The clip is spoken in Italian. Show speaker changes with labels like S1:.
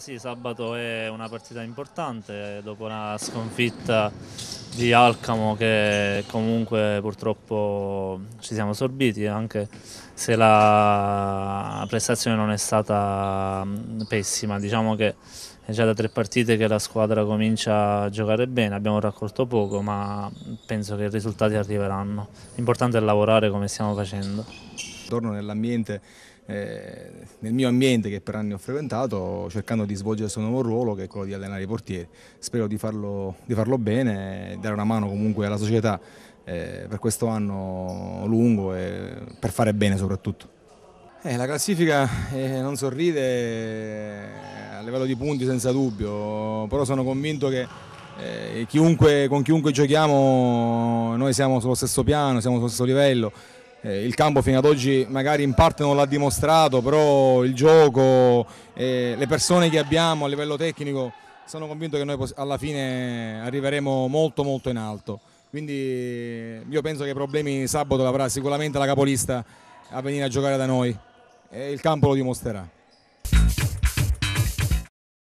S1: Sì, sabato è una partita importante dopo la sconfitta di Alcamo che comunque purtroppo ci siamo sorbiti anche se la prestazione non è stata mm, pessima, diciamo che è già da tre partite che la squadra comincia a giocare bene, abbiamo raccolto poco ma penso che i risultati arriveranno, l'importante è lavorare come stiamo facendo.
S2: Torno nell'ambiente, eh, nel mio ambiente che per anni ho frequentato, cercando di svolgere il suo nuovo ruolo che è quello di allenare i portieri. Spero di farlo, di farlo bene, dare una mano comunque alla società eh, per questo anno lungo e per fare bene soprattutto. Eh, la classifica eh, non sorride eh, a livello di punti senza dubbio, però sono convinto che eh, chiunque, con chiunque giochiamo noi siamo sullo stesso piano, siamo sullo stesso livello, eh, il campo fino ad oggi magari in parte non l'ha dimostrato, però il gioco, eh, le persone che abbiamo a livello tecnico, sono convinto che noi alla fine arriveremo molto molto in alto. Quindi eh, io penso che i problemi sabato avrà sicuramente la capolista a venire a giocare da noi e il campo lo dimostrerà.